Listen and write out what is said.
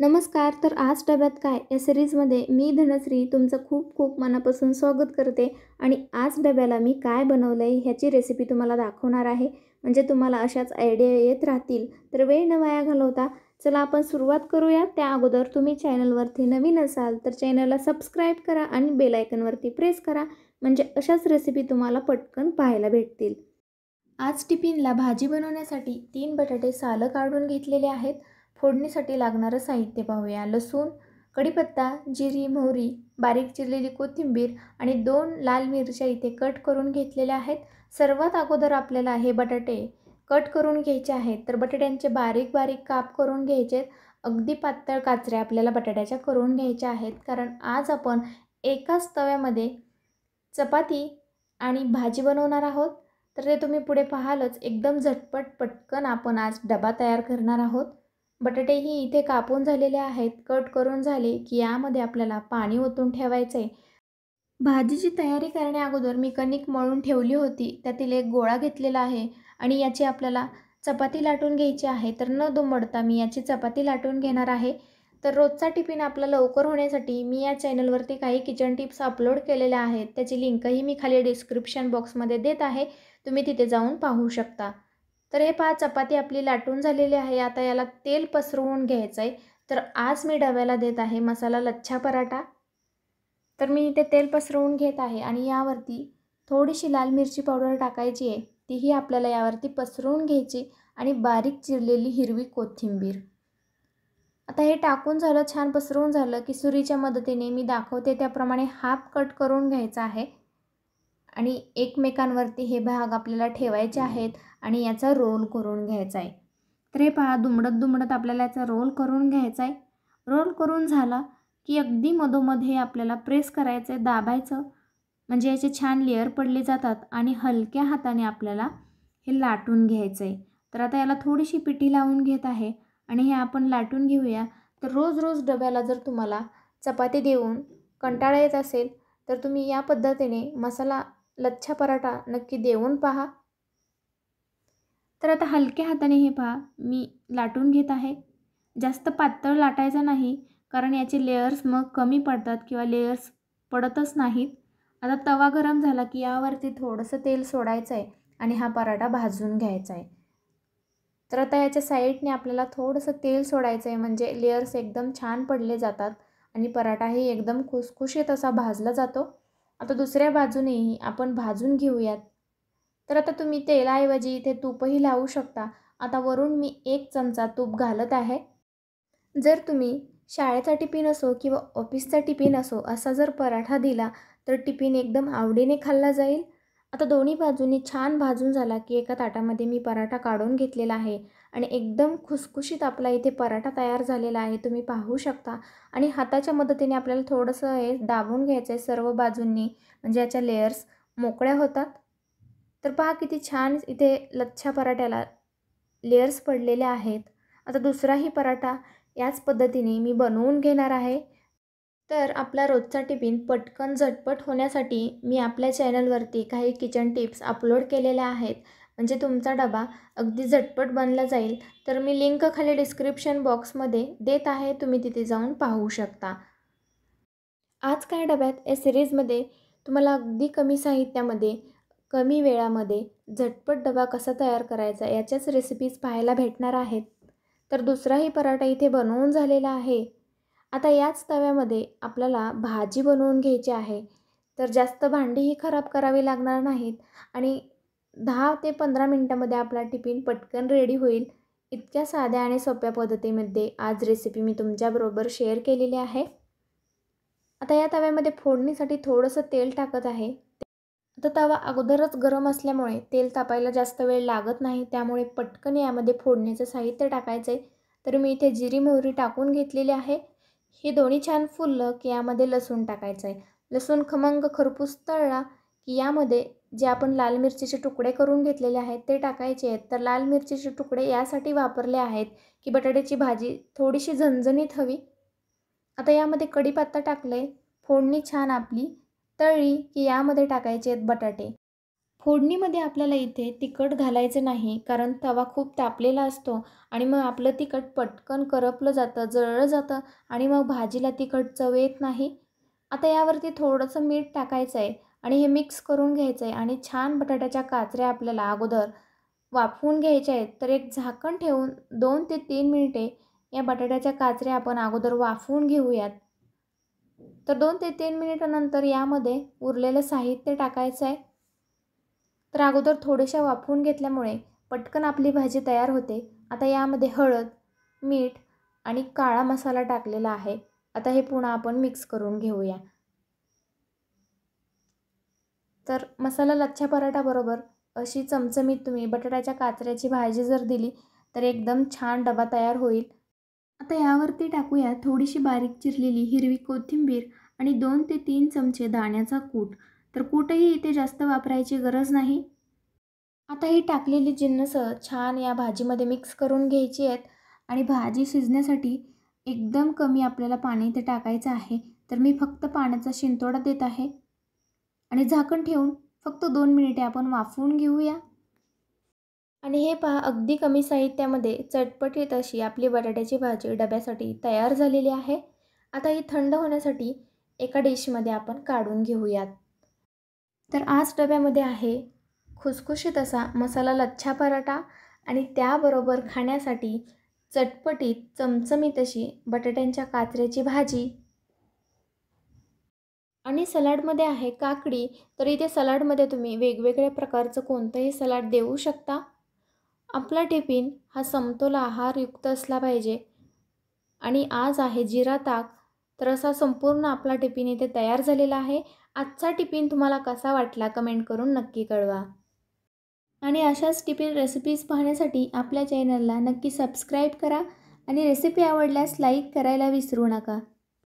नमस्कार तर आज डब्यात काय या सिरीजमध्ये मी धनश्री तुमचं खूप खूप मनापासून स्वागत करते आणि आज डब्याला मी काय बनवलं आहे ह्याची रेसिपी तुम्हाला दाखवणार आहे म्हणजे तुम्हाला अशाच आयडिया येत राहतील तर वेळ न वाया घालवता चला आपण सुरुवात करूया त्या अगोदर तुम्ही चॅनलवरती नवीन असाल तर चॅनलला सबस्क्राईब करा आणि बेलायकनवरती प्रेस करा म्हणजे अशाच रेसिपी तुम्हाला पटकन पाहायला भेटतील आज टिफिनला भाजी बनवण्यासाठी तीन बटाटे सालं काढून घेतलेले आहेत फोडणीसाठी लागणारं साहित्य पाहूया लसूण कढीपत्ता जिरी मोहरी बारीक चिरलेली कोथिंबीर आणि दोन लाल मिरच्या इथे कट करून घेतलेल्या आहेत सर्वात अगोदर आपल्याला हे बटाटे कट करून घ्यायचे आहेत तर बटाट्यांचे बारीक बारीक काप करून घ्यायचे अगदी पातळ काचऱ्या आपल्याला बटाट्याच्या करून घ्यायच्या आहेत कारण आज आपण एकाच तव्यामध्ये चपाती आणि भाजी बनवणार आहोत तर ते तुम्ही पुढे पाहालच एकदम झटपट पटकन आपण आज डबा तयार करणार आहोत बटाटेही इथे कापून झालेले आहेत कट करून झाले की यामध्ये आपल्याला पाणी ओतून ठेवायचं आहे भाजीची तयारी करण्याअगोदर मी कणिक मळून ठेवली होती त्यातील एक गोळा घेतलेला आहे आणि याची आपल्याला चपाती लाटून घ्यायची आहे तर न दुमडता मी याची चपाती लाटून घेणार आहे तर रोजचा टिफिन आपला लवकर होण्यासाठी मी या चॅनलवरती काही किचन टिप्स अपलोड केलेल्या आहेत त्याची लिंकही मी खाली डिस्क्रिप्शन बॉक्समध्ये देत आहे तुम्ही तिथे जाऊन पाहू शकता तर हे पहा चपाती आपली लाटून झालेली आहे आता याला तेल पसरवून घ्यायचं आहे तर आज मी डब्याला देत आहे मसाला लच्छा पराठा तर मी इथे तेल पसरवून घेत आहे आणि यावरती थोडीशी लाल मिरची पावडर टाकायची आहे तीही आपल्याला यावरती पसरवून घ्यायची आणि बारीक चिरलेली हिरवी कोथिंबीर आता हे टाकून झालं छान पसरवून झालं की सुरीच्या मदतीने मी दाखवते त्याप्रमाणे हाफ कट करून घ्यायचा आहे आणि एकमेकांवरती हे भाग आपल्याला ठेवायचे आहेत आणि याचा रोल करून घ्यायचा आहे तर हे पहा दुमडत दुमडत आपल्याला याचा रोल करून घ्यायचा आहे रोल करून झाला की अगदी मधोमध आपल्याला प्रेस करायचं आहे दाबायचं म्हणजे याचे छान लेअर पडले जातात आणि हलक्या हाताने आपल्याला हे लाटून घ्यायचं आहे तर आता याला थोडीशी पिठी लावून घेत आहे आणि हे आपण लाटून घेऊया तर रोज रोज डब्याला जर तुम्हाला चपाती देऊन कंटाळा येत असेल तर तुम्ही या पद्धतीने मसाला लच्छा पराठा नक्की देऊन पहा तर आता हलक्या हाताने हे पहा मी लाटून घेत आहे जास्त पातळ लाटायचं नाही कारण याचे लेयर्स मग कमी पडतात किंवा लेयर्स पडतच नाहीत आता तवा गरम झाला की यावरती थोडंसं तेल सोडायचं आहे आणि हा पराठा भाजून घ्यायचा आहे तर आता याच्या साईडने आपल्याला थोडंसं तेल सोडायचं आहे म्हणजे लेयर्स एकदम छान पडले जातात आणि पराठाही एकदम खुसखुशीत असा भाजला जातो आता दुसऱ्या बाजूनेही आपण भाजून घेऊयात तर आता तुम्ही तेलाऐवजी इथे तूपही लावू शकता आता वरून मी एक चमचा तूप घालत आहे जर तुम्ही शाळेचा टिफिन असो किंवा ऑफिसचा टिफिन असो असा जर पराठा दिला तर टिफिन एकदम आवडीने खाल्ला जाईल आता दोन्ही बाजूनी छान भाजून झाला की एका ताटामध्ये मी पराठा काढून घेतलेला आहे आणि एकदम खुसखुशीत आपला इथे पराठा तयार झालेला आहे तुम्ही पाहू शकता आणि हाताच्या मदतीने आपल्याला थोडंसं हे दाबून घ्यायचं आहे सर्व बाजूंनी म्हणजे याच्या लेयर्स मोकळ्या होतात तर पहा किती छान इथे लच्छा पराठ्याला लेयर्स पडलेल्या आहेत आता दुसराही पराठा याच पद्धतीने मी बनवून घेणार आहे तर आपला रोजचा टिफिन पटकन झटपट होण्यासाठी मी आपल्या चॅनलवरती काही किचन टिप्स अपलोड केलेल्या आहेत म्हणजे तुमचा डबा अगदी झटपट बनला जाईल तर मी लिंक खाली डिस्क्रिप्शन बॉक्समध्ये देत आहे तुम्ही तिथे जाऊन पाहू शकता आज काय डब्यात या सिरीजमध्ये तुम्हाला अगदी कमी साहित्यामध्ये कमी वेळामध्ये झटपट डबा कसा तयार करायचा याच्याच रेसिपीज पाहायला भेटणार आहेत तर दुसराही पराठा इथे बनवून झालेला आहे आता याच तव्यामध्ये आपल्याला भाजी बनवून घ्यायची आहे तर जास्त भांडीही खराब करावी लागणार नाहीत आणि दहा ते पंधरा मिनटामध्ये आपला टिफिन पटकन रेडी होईल इतक्या साध्या आणि सोप्या पद्धतीमध्ये आज रेसिपी मी तुमच्याबरोबर शेअर केलेली आहे आता या तव्यामध्ये फोडणीसाठी थोडंसं तेल टाकत आहे आता तवा अगोदरच गरम असल्यामुळे तेल तापायला जास्त वेळ लागत नाही त्यामुळे पटकन यामध्ये फोडणीचं साहित्य टाकायचं आहे तर मी इथे जिरी मोहरी टाकून घेतलेली आहे हे दोन्ही छान फुललं की यामध्ये लसूण टाकायचं आहे लसूण खमंग खरपूस तळला की यामध्ये जे आपण लाल मिरचीचे तुकडे करून घेतलेले आहेत ते टाकायचे आहेत तर लाल मिरचीचे तुकडे यासाठी वापरले आहेत की बटाट्याची भाजी थोडीशी झणझणीत हवी आता यामध्ये कढीपत्ता टाकले फोडणी छान आपली तळी की यामध्ये टाकायचे आहेत बटाटे फोडणीमध्ये आपल्याला इथे तिखट घालायचं नाही कारण तवा खूप तापलेला असतो आणि मग आपलं तिखट पटकन करपलं जातं जळलं जातं आणि मग भाजीला तिखट चव येत नाही आता यावरती थोडंसं मीठ टाकायचं आहे आणि हे मिक्स करून घ्यायचं आहे आणि छान बटाट्याच्या काचऱ्या आपल्याला अगोदर वाफवून घ्यायच्या आहेत तर एक झाकण ठेवून दोन ते तीन मिनिटे या बटाट्याच्या काचऱ्या आपण अगोदर वाफवून घेऊयात तर दोन ते तीन मिनिटानंतर यामध्ये उरलेलं साहित्य टाकायचं आहे तर अगोदर थोडेशा वाफवून घेतल्यामुळे पटकन आपली भाजी तयार होते आता यामध्ये हळद मीठ आणि काळा मसाला टाकलेला आहे आता हे पुन्हा आपण मिक्स करून घेऊया तर मसाला लच्छा पराठाबरोबर अशी चमचमीत तुम्ही बटाट्याच्या काचऱ्याची भाजी जर दिली तर एकदम छान डबा तयार होईल आता यावरती टाकूया थोडीशी बारीक चिरलेली हिरवी कोथिंबीर आणि दोन ते तीन चमचे दाण्याचा कूट तर कूटही इथे जास्त वापरायची गरज नाही आता ही टाकलेली जिन्नसं छान या भाजीमध्ये मिक्स करून घ्यायची आहेत आणि भाजी शिजण्यासाठी एकदम कमी आपल्याला पाणी इथे टाकायचं आहे तर मी फक्त पाण्याचा शिंतोडा देत आहे आणि झाकण ठेवून फक्त दोन मिनिटे आपण वाफवून घेऊया आणि हे पहा अगदी कमी साहित्यामध्ये चटपटीत अशी आपली बटाट्याची भाजी डब्यासाठी तयार झालेली आहे आता ही थंड होण्यासाठी एका डिशमध्ये आपण काढून घेऊयात तर आज डब्यामध्ये आहे खुसखुशीत असा मसाला लच्छा पराठा आणि त्याबरोबर खाण्यासाठी चटपटीत चमचमीत अशी बटाट्यांच्या काचऱ्याची भाजी आणि सलाडमध्ये आहे काकडी तर इथे सलाडमध्ये तुम्ही वेगवेगळ्या प्रकारचं कोणतंही सलाड देऊ शकता आपला टिफिन हा समतोल आहारयुक्त असला पाहिजे आणि आज आहे जिरा ताक तर असा संपूर्ण आपला टिफिन इथे तयार झालेला आहे आजचा टिफिन तुम्हाला कसा वाटला कमेंट करून नक्की कळवा आणि अशाच टिफिन रेसिपीज पाहण्यासाठी आपल्या चॅनलला नक्की सबस्क्राईब करा आणि रेसिपी आवडल्यास लाईक करायला विसरू नका